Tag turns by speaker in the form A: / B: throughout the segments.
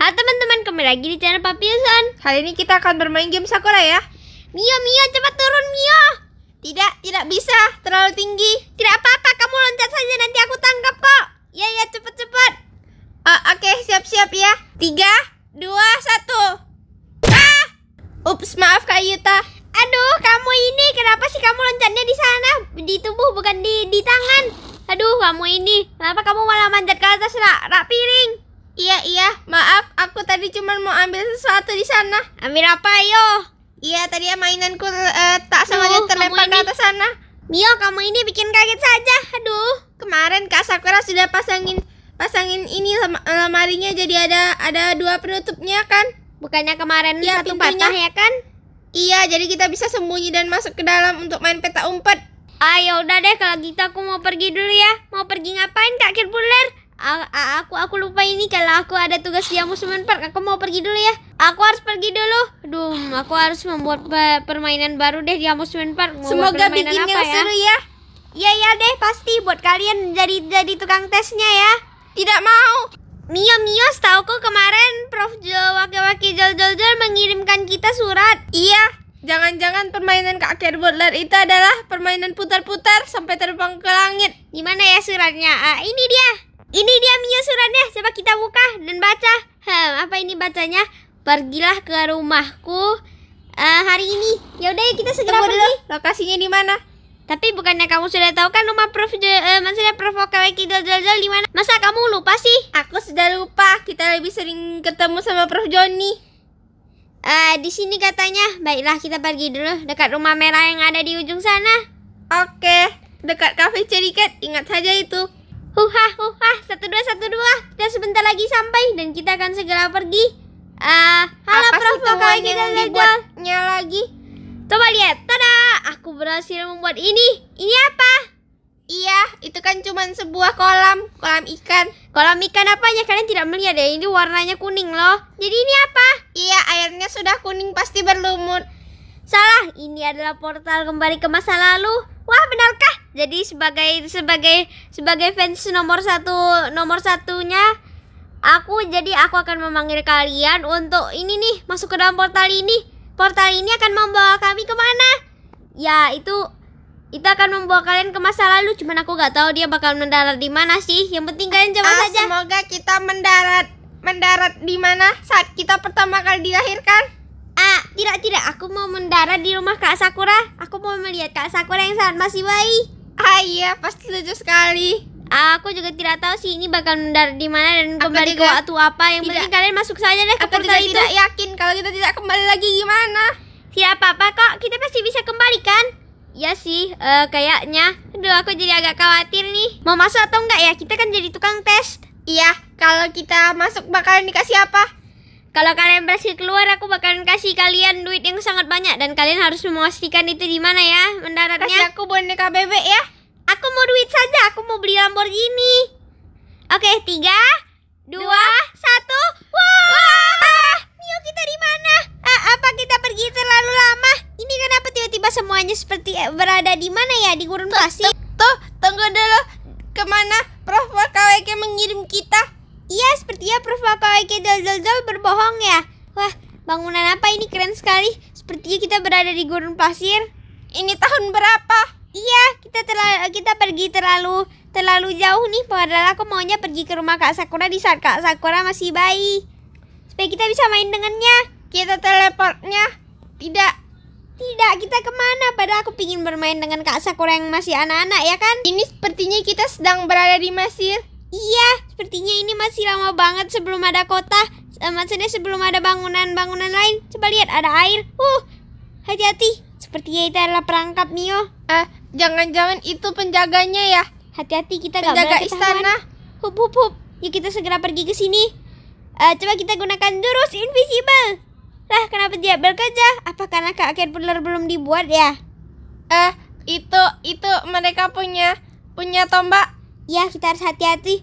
A: Halo teman-teman, kembali lagi di channel Papilson Hari ini kita akan bermain game Sakura ya Mio, Mio, cepat turun Mio Tidak, tidak bisa, terlalu tinggi Tidak apa-apa, kamu loncat saja nanti aku tangkap kok Ya, ya, cepat-cepat uh, Oke, okay, siap-siap ya Tiga, dua, satu Ah, ups, maaf Kak Yuta Aduh, kamu ini kenapa sih kamu loncatnya di sana? Di tubuh bukan di di tangan. Aduh, kamu ini. Kenapa kamu malah manjat ke atas rak, rak piring? Iya, iya. Maaf, aku tadi cuma mau ambil sesuatu di sana. Ambil apa, yo? Iya, tadi ya mainanku uh, tak sengaja terlempar ke atas sana. Mio, iya, kamu ini bikin kaget saja. Aduh. Kemarin Kak Sakura sudah pasangin pasangin ini lem lemarinya jadi ada ada dua penutupnya kan? Bukannya kemarin ya, satu pintunya. patah ya kan? Iya, jadi kita bisa sembunyi dan masuk ke dalam untuk main peta umpet. Ayo udah deh kalau gitu aku mau pergi dulu ya. Mau pergi ngapain Kak Kirpuler? aku aku lupa ini kalau aku ada tugas di amusement park. Aku mau pergi dulu ya. Aku harus pergi dulu. Duh, aku harus membuat permainan baru deh di amusement park. Mau Semoga bikin yang ya? seru ya. Iya ya deh pasti buat kalian jadi jadi tukang tesnya ya. Tidak mau. Mio Mio, kok kemarin Prof Jo wakil wakil Jol Jol Jol mengirimkan kita surat. Iya, Jangan-jangan permainan Kak Kerbotler itu adalah permainan putar-putar sampai terbang ke langit. Gimana ya suratnya? Ah, ini dia. Ini dia Mio suratnya. Coba kita buka dan baca. Hmm, apa ini bacanya? Pergilah ke rumahku uh, hari ini. Ya udah ya kita segera Tunggu pergi. Dulu. Lokasinya di mana? Tapi bukannya kamu sudah tahu kan rumah Prof uh, maksudnya Prof Kaweki Joljol di mana? Masa kamu lupa sih? Aku sudah lupa. Kita lebih sering ketemu sama Prof Joni. Uh, di sini katanya. Baiklah, kita pergi dulu dekat rumah merah yang ada di ujung sana. Oke, okay. dekat kafe Ceriket. Ingat saja itu. Huha, huha, satu dua, satu dua. Kita sebentar lagi sampai dan kita akan segera pergi. Uh, halo Apa Prof, kayak kita gagalnya lagi? Coba lihat, tada! Aku berhasil membuat ini. Ini apa? Iya, itu kan cuma sebuah kolam, kolam ikan. Kolam ikan apanya? Kalian tidak melihat ya, ini warnanya kuning loh. Jadi ini apa? Iya, airnya sudah kuning pasti berlumut. Salah, ini adalah portal kembali ke masa lalu. Wah, benarkah? jadi sebagai sebagai sebagai fans nomor satu nomor satunya aku jadi aku akan memanggil kalian untuk ini nih masuk ke dalam portal ini portal ini akan membawa kami kemana ya itu itu akan membawa kalian ke masa lalu cuman aku nggak tahu dia bakal mendarat di mana sih yang penting kalian coba ah, semoga kita mendarat mendarat di mana saat kita pertama kali dilahirkan ah tidak tidak aku mau mendarat di rumah kak sakura aku mau melihat kak sakura yang saat masih bayi Ah iya, pasti lucu sekali. Ah, aku juga tidak tahu sih ini bakal mendarat di mana dan kembali ke waktu apa. Yang tidak, penting kalian masuk saja deh ke aku portal itu. tidak yakin kalau kita tidak kembali lagi gimana. Tidak apa-apa kok, kita pasti bisa kembali kan? Ya sih, uh, kayaknya. Aduh, aku jadi agak khawatir nih. Mau masuk atau enggak ya? Kita kan jadi tukang tes. Iya, kalau kita masuk bakalan dikasih apa? Kalau kalian berhasil keluar, aku bakalan kasih kalian duit yang sangat banyak dan kalian harus memastikan itu di mana ya mendaratnya. Kasih aku boneka bebek ya. Aku mau duit saja, aku mau beli Lamborghini. Oke, tiga, dua, dua satu. Wah, Wah. Mio kita di mana? Eh, apa kita pergi terlalu lama? Ini kenapa tiba-tiba semuanya seperti eh, berada di mana ya? Di gurun pasir? Tuh, tunggu dulu. Kemana Prof. KWK mengirim kita? Iya, sepertinya Prof. dol dol berbohong ya. Wah, bangunan apa ini keren sekali. Sepertinya kita berada di gurun pasir. Ini tahun berapa? Iya, kita terlalu, kita pergi terlalu terlalu jauh nih. Padahal aku maunya pergi ke rumah Kak Sakura di saat Kak Sakura masih bayi. Supaya kita bisa main dengannya. Kita teleportnya. Tidak. Tidak, kita kemana? Padahal aku ingin bermain dengan Kak Sakura yang masih anak-anak ya kan? Ini sepertinya kita sedang berada di Mesir. Iya, sepertinya ini masih lama banget sebelum ada kota. Eh, maksudnya sebelum ada bangunan-bangunan lain. Coba lihat, ada air. Uh, hati-hati. Sepertinya itu adalah perangkap Mio. Eh, jangan-jangan itu penjaganya ya. Hati-hati kita Penjaga gak istana. Hup, hup, hup. Yuk kita segera pergi ke sini. Uh, coba kita gunakan jurus invisible. Lah, kenapa dia bekerja? Apa karena Kak Puller belum dibuat ya? Eh, uh, itu itu mereka punya punya tombak Iya kita harus hati-hati.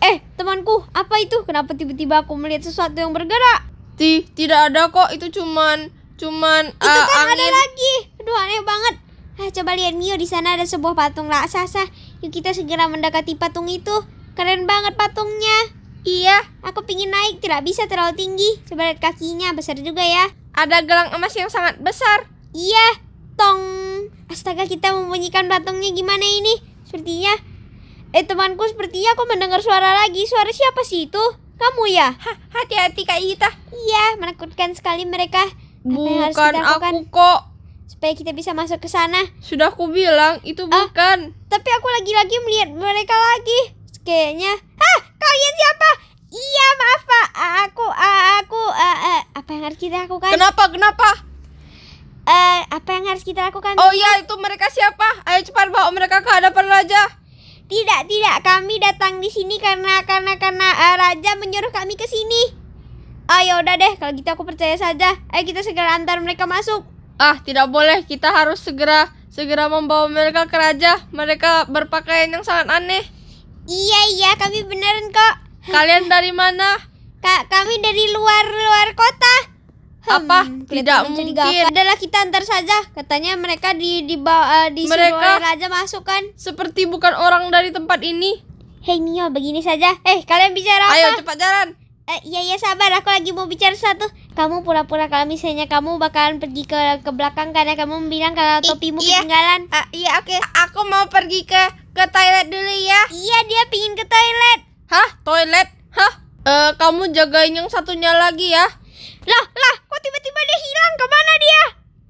A: Eh, temanku, apa itu? Kenapa tiba-tiba aku melihat sesuatu yang bergerak? Ti, tidak ada kok. Itu cuman cuman itu uh, kan angin. ada lagi. Aduh, aneh banget. Ah, coba lihat Mio di sana ada sebuah patung raksasa. Yuk kita segera mendekati patung itu. Keren banget patungnya. Iya, aku pingin naik, tidak bisa terlalu tinggi. Coba lihat kakinya, besar juga ya. Ada gelang emas yang sangat besar. Iya, tong. Astaga, kita membunyikan patungnya gimana ini? Sepertinya Eh temanku sepertinya aku mendengar suara lagi. Suara siapa sih itu? Kamu ya? Hati-hati Kak Ita. Iya, menakutkan sekali mereka. bukan aku kan? kok. Supaya kita bisa masuk ke sana. Sudah aku bilang itu ah, bukan. tapi aku lagi-lagi melihat mereka lagi. Kayaknya. Hah, kalian siapa? Iya, maaf Pak. Ah, aku ah, aku uh, apa yang harus kita lakukan? Kenapa? Kenapa? Uh, apa yang harus kita lakukan? Oh iya, itu mereka siapa? Ayo cepat bawa mereka ke hadapan raja. Tidak, tidak, kami datang di sini karena karena karena uh, raja menyuruh kami ke sini. Ayo ah, ya udah deh, kalau gitu aku percaya saja. Ayo eh, kita segera antar mereka masuk. Ah, tidak boleh. Kita harus segera segera membawa mereka ke raja. Mereka berpakaian yang sangat aneh. Iya, iya, kami beneran kok. Kalian dari mana? Kak, kami dari luar luar kota apa hmm, tidak mungkin adalah kita antar saja katanya mereka di di bawah uh, di mereka raja masuk kan seperti bukan orang dari tempat ini hei Mio begini saja eh kalian bicara ayo, apa ayo cepat jalan eh iya iya sabar aku lagi mau bicara satu kamu pura-pura kalau misalnya kamu bakalan pergi ke ke belakang karena kamu bilang kalau topimu I, iya, ketinggalan uh, iya oke okay. aku mau pergi ke ke toilet dulu ya iya dia pingin ke toilet hah toilet hah uh, kamu jagain yang satunya lagi ya lah, lah, kok tiba-tiba dia hilang? Kemana dia?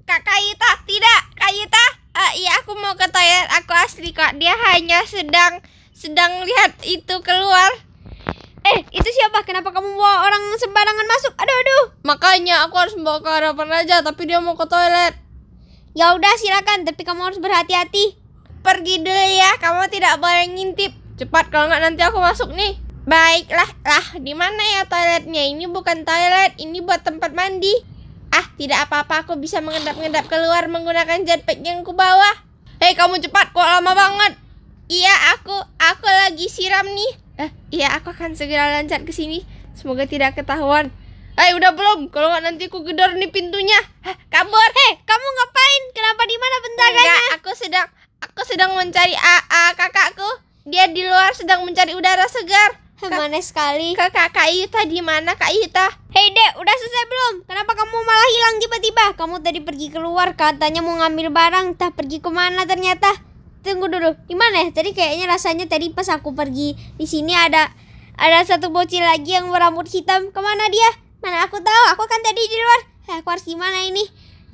A: Kak Kayita, tidak, Kayita. Uh, eh, iya, aku mau ke toilet. Aku asli kok. Dia hanya sedang sedang lihat itu keluar. Eh, itu siapa? Kenapa kamu bawa orang sembarangan masuk? Aduh, aduh. Makanya aku harus bawa ke harapan raja, tapi dia mau ke toilet. Ya udah, silakan, tapi kamu harus berhati-hati. Pergi dulu ya, kamu tidak boleh ngintip. Cepat kalau nggak nanti aku masuk nih. Baiklah, lah, di mana ya toiletnya? Ini bukan toilet, ini buat tempat mandi. Ah, tidak apa-apa, aku bisa mengendap-endap keluar menggunakan jetpack yang ku bawa. Hei, kamu cepat, kok lama banget? Iya, aku, aku lagi siram nih. Eh, iya, aku akan segera lancar ke sini. Semoga tidak ketahuan. Hei, eh, udah belum? Kalau nggak nanti aku gedor nih pintunya. Hah, kabur. Hei, kamu ngapain? Kenapa di mana bentangannya? Enggak, aku sedang, aku sedang mencari a a kakakku. Dia di luar sedang mencari udara segar. Gimana sekali Ke kakak Yuta di mana Kak Yuta Hei dek, udah selesai belum? Kenapa kamu malah hilang tiba-tiba? Kamu tadi pergi keluar, katanya mau ngambil barang Entah pergi kemana ternyata Tunggu dulu, gimana ya? Tadi kayaknya rasanya tadi pas aku pergi di sini ada ada satu bocil lagi yang berambut hitam. Kemana dia? Mana aku tahu, aku kan tadi di luar. Eh, aku harus gimana ini?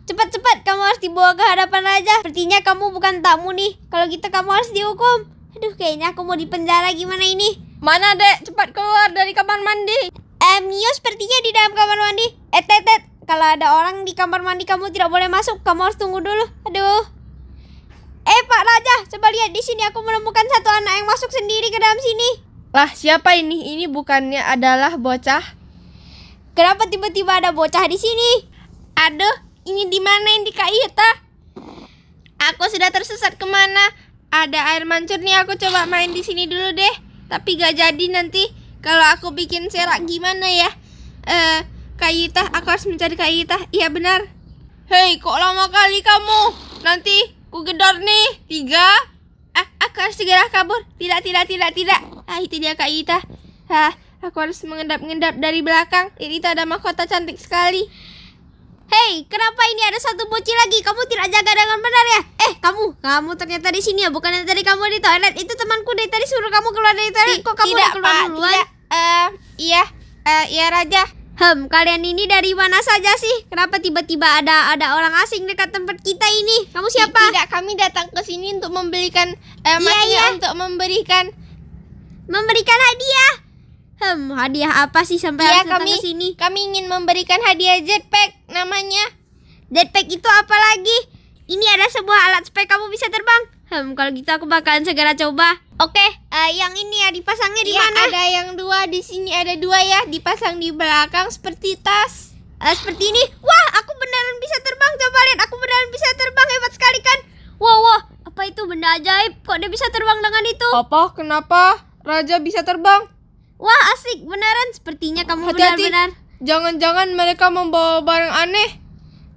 A: Cepat-cepat, kamu harus dibawa ke hadapan raja. Sepertinya kamu bukan tamu nih. Kalau gitu kamu harus dihukum. Aduh, kayaknya aku mau dipenjara gimana ini? Mana, Dek? Cepat keluar dari kamar mandi. Eh, Mio sepertinya di dalam kamar mandi. Eh, Tetet, kalau ada orang di kamar mandi kamu tidak boleh masuk. Kamu harus tunggu dulu. Aduh. Eh, Pak Raja, coba lihat di sini aku menemukan satu anak yang masuk sendiri ke dalam sini. Lah, siapa ini? Ini bukannya adalah bocah? Kenapa tiba-tiba ada bocah di sini? Aduh, ini di mana ini Kak Ita? Aku sudah tersesat kemana? ada air mancur nih aku coba main di sini dulu deh tapi gak jadi nanti kalau aku bikin serak gimana ya eh Kak aku harus mencari kayita. Iya benar. Hei, kok lama kali kamu? Nanti ku gedor nih. Tiga. Ah, aku harus segera kabur. Tidak, tidak, tidak, tidak. Ah, itu dia kayita. Ah, aku harus mengendap-endap dari belakang. Ini ada mahkota cantik sekali. Hei, kenapa ini ada satu bocil lagi? Kamu tidak jaga dengan benar ya? Eh, kamu, kamu ternyata di sini ya, bukan yang tadi kamu di toilet. Itu temanku dari tadi suruh kamu keluar dari toilet. Kok kamu tidak, keluar Pak, duluan? Tidak, uh, iya, uh, iya Raja. Hem, kalian ini dari mana saja sih? Kenapa tiba-tiba ada ada orang asing dekat tempat kita ini? Kamu siapa? Tidak, kami datang ke sini untuk memberikan uh, eh, iya, iya. untuk memberikan memberikan hadiah. Hmm, hadiah apa sih sampai iya, harus datang ke sini? Kami ingin memberikan hadiah jetpack namanya? Jetpack itu apa lagi? Ini ada sebuah alat supaya kamu bisa terbang. Hmm, kalau gitu aku bakalan segera coba. Oke, okay, uh, eh, yang ini ya dipasangnya di ya, mana? Ada yang dua di sini, ada dua ya dipasang di belakang seperti tas. Uh, seperti ini. Wah, aku beneran bisa terbang. Coba lihat, aku beneran bisa terbang. Hebat sekali kan? Wow, wow, apa itu benda ajaib? Kok dia bisa terbang dengan itu? Apa? Kenapa? Raja bisa terbang? Wah, asik. Beneran sepertinya kamu benar-benar Jangan-jangan mereka membawa barang aneh.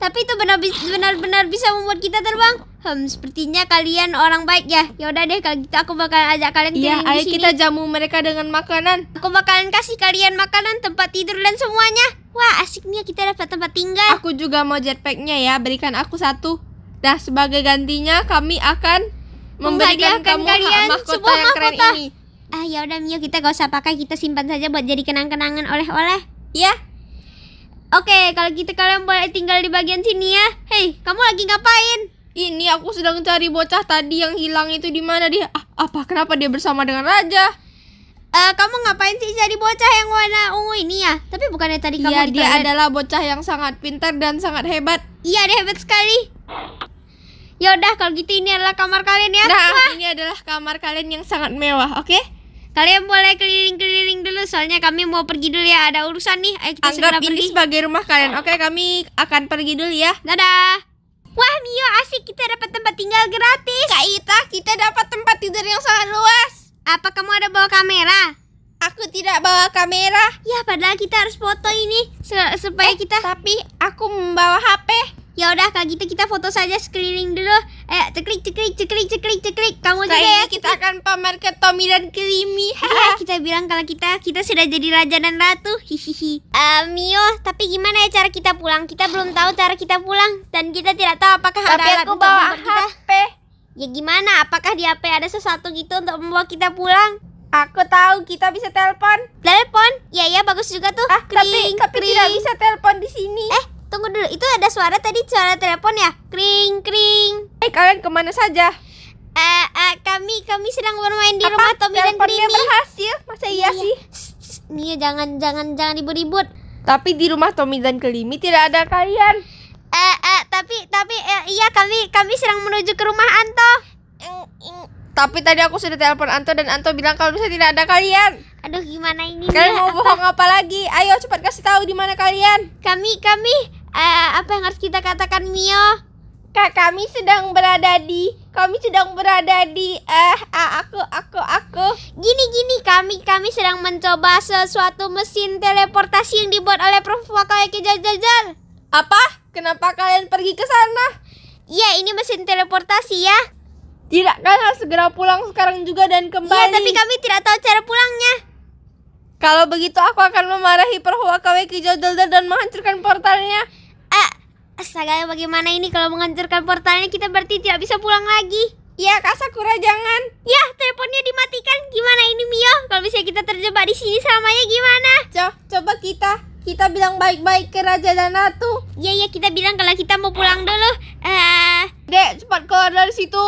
A: Tapi itu benar-benar bisa membuat kita terbang. Hmm, sepertinya kalian orang baik ya. Ya udah deh kalau gitu aku bakal ajak kalian Iya, ayo kita jamu mereka dengan makanan. Aku bakalan kasih kalian makanan, tempat tidur dan semuanya. Wah, asiknya kita dapat tempat tinggal. Aku juga mau jetpacknya ya. Berikan aku satu. Nah, sebagai gantinya kami akan
B: memberikan kamu kalian mahkota sebuah yang mahkota. keren ini.
A: Ah, ya udah Mio, kita gak usah pakai, kita simpan saja buat jadi kenang-kenangan oleh-oleh. Ya. Oke, kalau gitu kalian boleh tinggal di bagian sini ya. Hei, kamu lagi ngapain? Ini aku sedang cari bocah tadi yang hilang itu di mana dia? Ah, apa kenapa dia bersama dengan raja? Uh, kamu ngapain sih cari bocah yang warna ungu ini ya? Tapi bukannya tadi kamu ya, dia adalah bocah yang sangat pintar dan sangat hebat. Iya, dia hebat sekali. Yaudah kalau gitu ini adalah kamar kalian ya. Nah, Wah. ini adalah kamar kalian yang sangat mewah, oke? Okay? Kalian boleh keliling-keliling dulu soalnya kami mau pergi dulu ya. Ada urusan nih. Ayo kita Anggap ini pergi. sebagai rumah kalian. Oke, kami akan pergi dulu ya. Dadah. Wah Mio asik kita dapat tempat tinggal gratis Kak Ita kita dapat tempat tidur yang sangat luas Apa kamu ada bawa kamera? Aku tidak bawa kamera Ya padahal kita harus foto ini Supaya eh, kita Tapi aku membawa HP Ya udah kalau gitu kita foto saja sekeliling dulu. Eh, ceklik ceklik ceklik ceklik ceklik. Kamu juga ya. Kita akan pamer ke Tommy dan Krimi. Iya, kita bilang kalau kita kita sudah jadi raja dan ratu. Hihihi. Uh, Mio, tapi gimana ya cara kita pulang? Kita belum tahu cara kita pulang dan kita tidak tahu apakah tapi ada aku bawa HP. Ya gimana? Apakah di HP ada sesuatu gitu untuk membawa kita pulang? Aku tahu kita bisa telepon. Telepon? Ya ya bagus juga tuh. Ah, kring, tapi tapi tidak bisa telepon di sini. Eh, Tunggu dulu, itu ada suara tadi suara telepon ya? Kring kring. hey, eh, kalian kemana saja? Eh, uh, uh, kami kami sedang bermain di Apa? rumah Tommy dan Grini. berhasil, masa iya, iya sih? Nia jangan jangan jangan ribut-ribut. Tapi di rumah Tommy dan Kelimi tidak ada kalian. Eh, uh, uh, tapi tapi uh, iya kami kami sedang menuju ke rumah Anto. Tapi tadi aku sudah telepon Anto dan Anto bilang kalau misalnya tidak ada kalian. Aduh gimana ini? Kalian mau bohong apa lagi? Ayo cepat kasih tahu di mana kalian. Kami kami uh, apa yang harus kita katakan Mio? Kak, kami sedang berada di kami sedang berada di eh uh, aku aku aku. Gini gini kami kami sedang mencoba sesuatu mesin teleportasi yang dibuat oleh Prof Wakayaki Jajajar. Apa? Kenapa kalian pergi ke sana? Iya, ini mesin teleportasi ya. Tidak, kan harus segera pulang sekarang juga dan kembali. Iya, tapi kami tidak tahu cara pulangnya. Kalau begitu aku akan memarahi Prof Wakayaki dan menghancurkan portalnya. Astaga, bagaimana ini kalau menghancurkan portalnya kita berarti tidak bisa pulang lagi? Iya, Kak Sakura jangan. Ya, teleponnya dimatikan. Gimana ini Mio? Kalau bisa kita terjebak di sini selamanya gimana? Co coba kita kita bilang baik-baik ke raja dan ratu. Iya, iya kita bilang kalau kita mau pulang dulu. Eh, uh... Dek, cepat keluar dari situ.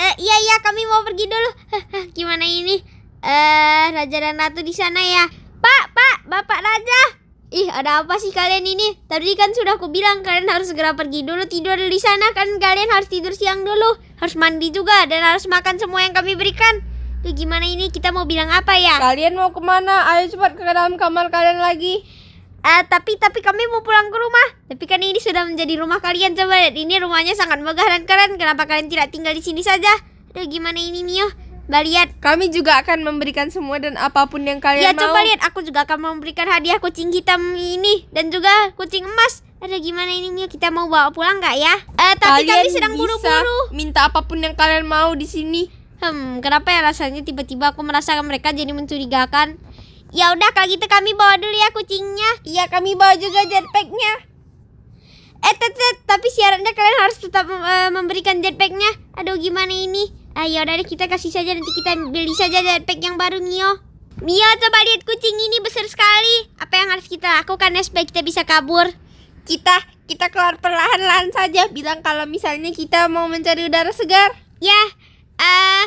A: Eh, uh, iya iya kami mau pergi dulu. Eh, eh, gimana ini? Eh, uh, raja dan ratu di sana ya. Pak, Pak, Bapak Raja. Ih, ada apa sih kalian ini? Tadi kan sudah aku bilang kalian harus segera pergi dulu tidur di sana kan kalian harus tidur siang dulu, harus mandi juga dan harus makan semua yang kami berikan. Tuh gimana ini kita mau bilang apa ya? Kalian mau kemana? Ayo cepat ke dalam kamar kalian lagi. Uh, tapi tapi kami mau pulang ke rumah. Tapi kan ini sudah menjadi rumah kalian coba lihat ini rumahnya sangat megah dan keren. Kenapa kalian tidak tinggal di sini saja? Tuh gimana ini Mio? Mbak nah, lihat. Kami juga akan memberikan semua dan apapun yang kalian ya, mau. Ya coba lihat, aku juga akan memberikan hadiah kucing hitam ini dan juga kucing emas. Ada gimana ini Mio? Kita mau bawa pulang nggak ya? Eh, tapi kalian kami sedang buru-buru. Minta apapun yang kalian mau di sini. Hmm, kenapa ya rasanya tiba-tiba aku merasa mereka jadi mencurigakan? Ya udah kalau gitu kami bawa dulu ya kucingnya. Iya, kami bawa juga jetpacknya. Eh, teteh, tapi syaratnya kalian harus tetap uh, memberikan jetpacknya. Aduh, gimana ini? Ayo, dari kita kasih saja nanti kita beli saja jetpack yang baru Mio. Mio, coba lihat kucing ini besar sekali. Apa yang harus kita lakukan ya supaya kita bisa kabur? Kita kita keluar perlahan-lahan saja. Bilang kalau misalnya kita mau mencari udara segar. Ya, eh uh...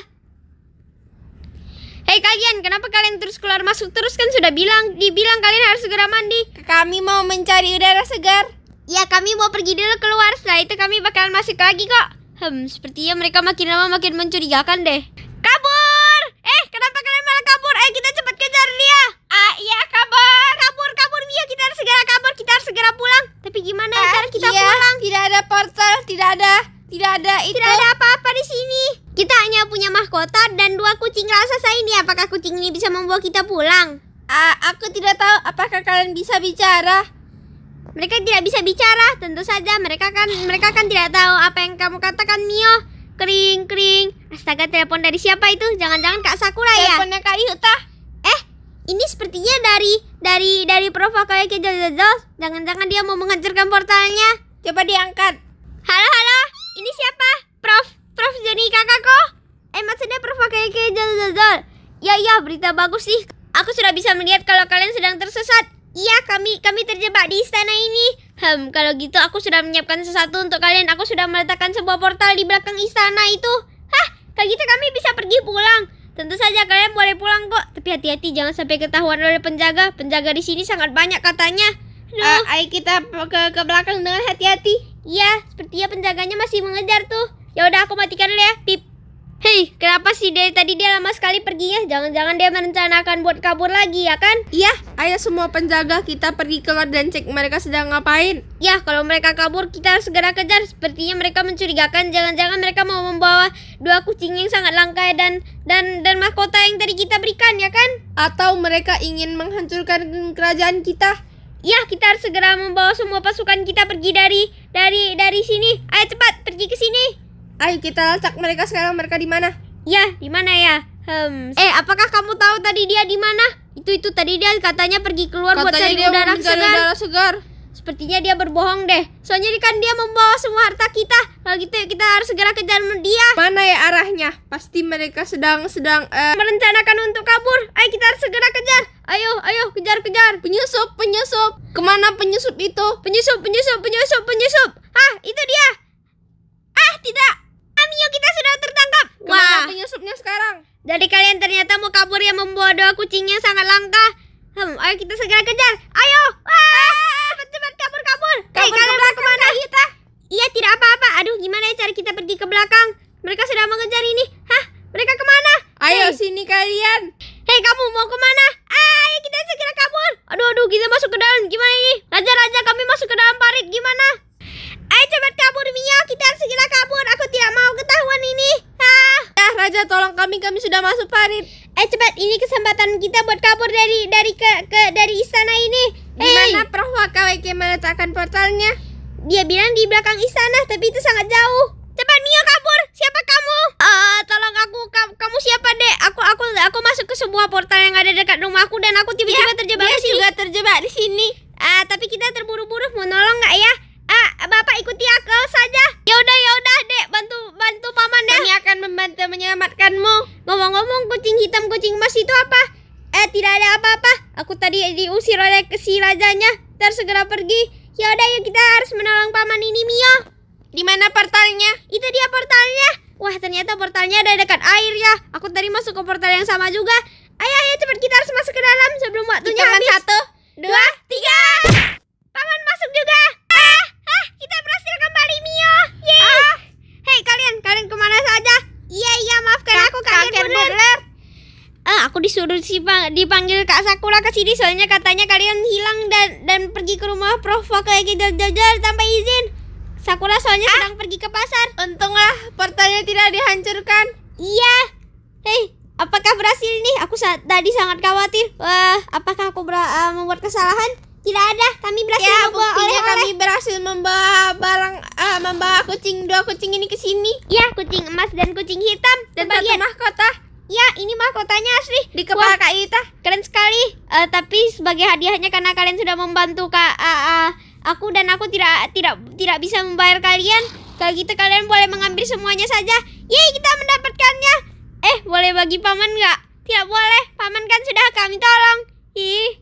A: Hei kalian, kenapa kalian terus keluar masuk terus kan sudah bilang dibilang kalian harus segera mandi. Kami mau mencari udara segar. Ya, kami mau pergi dulu keluar. Setelah itu kami bakal masuk lagi kok. Hmm, sepertinya mereka makin lama makin mencurigakan deh. Kabur! Eh, kenapa kalian malah kabur? Ayo eh, kita cepat kejar dia. Ah, iya kabur. Kabur, kabur Mia, kita harus segera kabur, kita harus segera pulang. Tapi gimana ah, cara kita iya, pulang? Tidak ada portal, tidak ada tidak ada itu. Tidak ada apa-apa di sini. Kita hanya punya mahkota dan dua kucing raksasa ini. Apakah kucing ini bisa membawa kita pulang? Uh, aku tidak tahu apakah kalian bisa bicara. Mereka tidak bisa bicara, tentu saja mereka kan mereka kan tidak tahu apa yang kamu katakan Mio. Kering kering. Astaga, telepon dari siapa itu? Jangan-jangan Kak Sakura ya? Teleponnya Kak Yuta. Eh, ini sepertinya dari dari dari Prof Kejo Jangan-jangan dia mau menghancurkan portalnya. Coba diangkat. Halo, halo. Ini siapa? Prof. Prof Joni kakakku. Eh, maksudnya Prof Akayake Jojojo. Ya, ya, berita bagus sih. Aku sudah bisa melihat kalau kalian sedang tersesat. Iya, kami kami terjebak di istana ini. Hmm, kalau gitu aku sudah menyiapkan sesuatu untuk kalian. Aku sudah meletakkan sebuah portal di belakang istana itu. Hah, kalau gitu kami bisa pergi pulang. Tentu saja kalian boleh pulang kok. Tapi hati-hati jangan sampai ketahuan oleh penjaga. Penjaga di sini sangat banyak katanya. Uh, ayo kita ke ke belakang dengan hati-hati. Iya, sepertinya penjaganya masih mengejar tuh. Ya udah aku matikan dulu ya. Pip. Hei, kenapa sih dari tadi dia lama sekali pergi ya? Jangan-jangan dia merencanakan buat kabur lagi, ya kan? Iya, ayo semua penjaga kita pergi keluar dan cek mereka sedang ngapain. Ya, kalau mereka kabur, kita harus segera kejar. Sepertinya mereka mencurigakan. Jangan-jangan mereka mau membawa dua kucing yang sangat langka dan dan dan mahkota yang tadi kita berikan, ya kan? Atau mereka ingin menghancurkan kerajaan kita. Ya, kita harus segera membawa semua pasukan kita pergi dari dari dari sini. Ayo cepat pergi ke sini. Ayo kita lacak mereka sekarang mereka di mana? Ya, di mana ya? Hmm. Eh, apakah kamu tahu tadi dia di mana? Itu itu tadi dia katanya pergi keluar katanya buat cari dia udara segar. udara segar. Sepertinya dia berbohong deh. Soalnya kan dia membawa semua harta kita. Kalau gitu kita harus segera kejar dia. Mana ya arahnya? Pasti mereka sedang sedang uh, merencanakan untuk kabur. Ayo kita harus segera kejar. Ayo, ayo kejar kejar. Penyusup, penyusup. Kemana penyusup itu? Penyusup, penyusup, penyusup, penyusup. Ah, itu dia. supnya sekarang. Jadi kalian ternyata mau kabur yang membodoh kucingnya sangat langka. Hmm, ayo kita segera kejar. Ayo! Wah! Cepat-cepat kabur-kabur. Hey, eh, kalian mau kemana? Kita. Iya, tidak apa-apa. Aduh, gimana ya cara kita pergi ke belakang? Mereka sudah mengejar ini. Hah? Mereka kemana? Ayo hey. sini kalian. Hei, kamu mau kemana? Ah, ayo kita segera kabur. Aduh, aduh, kita masuk ke dalam. Gimana ini? Raja-raja kami masuk ke dalam parit. Gimana? Ayo cepat kabur Mio, kita harus segera kabur. Aku tidak mau ketahuan ini. Ah. Ya, Raja tolong kami, kami sudah masuk parit. Eh cepat, ini kesempatan kita buat kabur dari dari ke, ke dari istana ini. Di eh. mana hey. Prahwaka meletakkan portalnya? Dia bilang di belakang istana, tapi itu sangat jauh. Cepat Mio kabur. Siapa kamu? Uh, tolong aku kamu, kamu siapa, Dek? Aku aku aku masuk ke sebuah portal yang ada dekat rumahku dan aku tiba-tiba ya, terjebak di sini. juga terjebak di sini. Ah, uh, tapi kita terburu-buru. Mau nolong nggak ya? Bapak ikuti aku saja. Ya udah ya udah, Dek, bantu bantu paman ya. Kami akan membantu menyelamatkanmu. Ngomong-ngomong, kucing hitam, kucing emas itu apa? Eh, tidak ada apa-apa. Aku tadi diusir oleh si rajanya. Tersegera pergi. Ya udah ya kita harus menolong paman ini, Mio. Di mana portalnya? Itu dia portalnya. Wah, ternyata portalnya ada dekat air ya. Aku tadi masuk ke portal yang sama juga. Ayo, ayo cepat kita harus masuk ke dalam sebelum waktunya habis. Satu, dua, tiga. aku disuruh sih dipanggil Kak Sakura ke sini soalnya katanya kalian hilang dan dan pergi ke rumah Prof lagi jauh-jauh tanpa izin. Sakura soalnya ah? sedang pergi ke pasar. Untunglah portalnya tidak dihancurkan. Iya. Hei, apakah berhasil nih? Aku sa tadi sangat khawatir. Wah, apakah aku uh, membuat kesalahan? Tidak ada. Kami berhasil ya, membawa oleh kami berhasil membawa barang uh, membawa kucing dua kucing ini ke sini. Iya, kucing emas dan kucing hitam dan bagian mahkota. Ya, ini mah kotanya asli di kepala Wah. Kak Keren sekali. Uh, tapi sebagai hadiahnya karena kalian sudah membantu Kak uh, uh, aku dan aku tidak tidak tidak bisa membayar kalian. Kalau gitu kalian boleh mengambil semuanya saja. Yeay, kita mendapatkannya. Eh, boleh bagi paman nggak? Tidak boleh. Paman kan sudah kami tolong. Ih.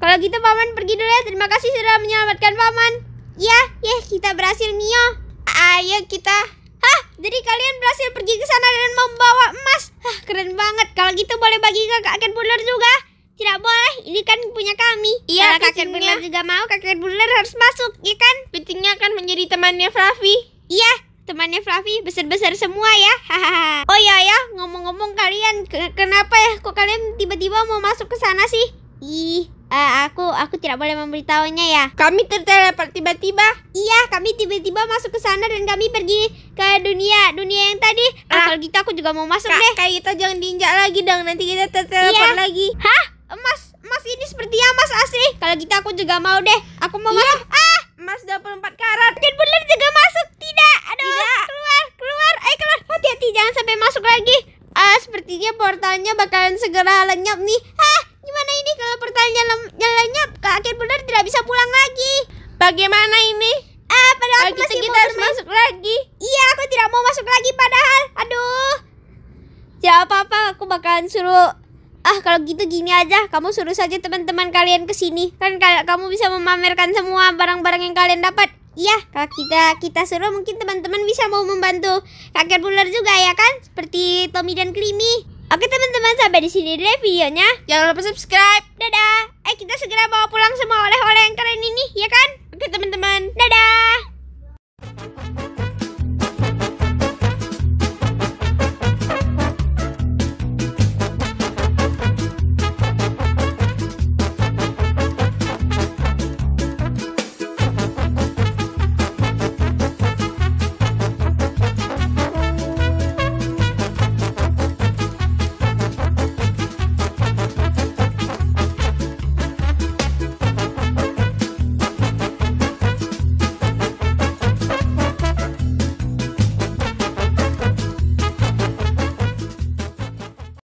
A: Kalau gitu paman pergi dulu ya. Terima kasih sudah menyelamatkan paman. Ya, ya kita berhasil Mio. Ayo kita Hah, jadi kalian berhasil pergi ke sana dan membawa emas. Hah, keren banget. Kalau gitu boleh bagi ke kakek Buller juga. Tidak boleh, ini kan punya kami. Iya, kakek Buller juga mau, kakek Buller harus masuk, ya kan? Pitingnya akan menjadi temannya Fluffy. Iya, temannya Fluffy besar-besar semua ya. Hahaha. oh iya ya, ngomong-ngomong kalian kenapa ya kok kalian tiba-tiba mau masuk ke sana sih? Ih, uh, aku aku tidak boleh memberitahunya ya. Kami terteleport tiba-tiba. Iya, kami tiba-tiba masuk ke sana dan kami pergi ke dunia dunia yang tadi. Ah, nah, kalau gitu aku juga mau masuk kak, deh. Kayak kita jangan diinjak lagi dong, nanti kita terteleport iya. lagi. Hah? Emas, emas ini seperti emas asli. Kalau gitu aku juga mau deh. Aku mau iya. masuk. Ah, emas 24 karat. Dan benar juga masuk. Tidak. Aduh, tidak. keluar, keluar. Ayo eh, keluar. Hati-hati jangan sampai masuk lagi. ah sepertinya portalnya bakalan segera lenyap nih nyala-nyalanya akhir benar tidak bisa pulang lagi. Bagaimana ini? Ah, padahal aku masih kita harus bermain. masuk lagi. Iya, aku tidak mau masuk lagi padahal. Aduh. Ya apa-apa, aku bakalan suruh Ah, kalau gitu gini aja, kamu suruh saja teman-teman kalian ke sini. Kan kalau kamu bisa memamerkan semua barang-barang yang kalian dapat. Iya, kalau kita kita suruh mungkin teman-teman bisa mau membantu kakek Buler juga ya kan? Seperti Tommy dan Krimi. Oke teman-teman sampai di sini deh ya videonya. Jangan lupa subscribe. Dadah. Eh kita segera bawa pulang semua oleh-oleh yang keren